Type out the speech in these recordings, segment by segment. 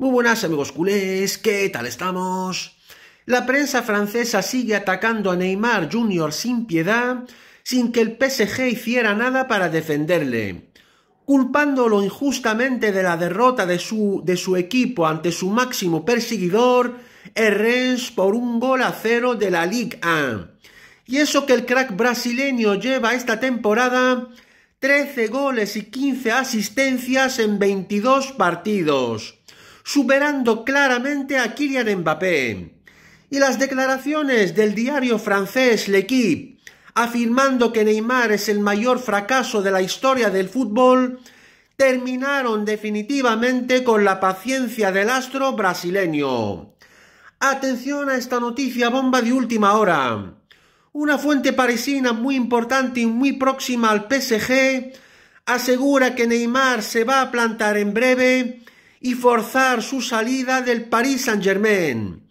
Muy buenas amigos culés, ¿qué tal estamos? La prensa francesa sigue atacando a Neymar Jr. sin piedad, sin que el PSG hiciera nada para defenderle, culpándolo injustamente de la derrota de su, de su equipo ante su máximo perseguidor, el Rennes, por un gol a cero de la Ligue 1. Y eso que el crack brasileño lleva esta temporada 13 goles y 15 asistencias en 22 partidos superando claramente a Kylian Mbappé. Y las declaraciones del diario francés L'Equipe, afirmando que Neymar es el mayor fracaso de la historia del fútbol, terminaron definitivamente con la paciencia del astro brasileño. Atención a esta noticia bomba de última hora. Una fuente parisina muy importante y muy próxima al PSG asegura que Neymar se va a plantar en breve y forzar su salida del Paris Saint-Germain.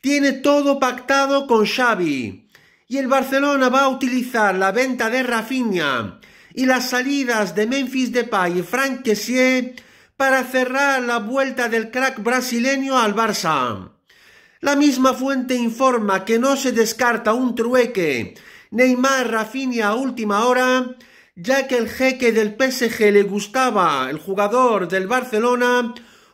Tiene todo pactado con Xavi y el Barcelona va a utilizar la venta de Rafinha y las salidas de Memphis Depay y Frank Kessié para cerrar la vuelta del crack brasileño al Barça. La misma fuente informa que no se descarta un trueque Neymar-Rafinha a última hora, ya que el jeque del PSG le gustaba el jugador del Barcelona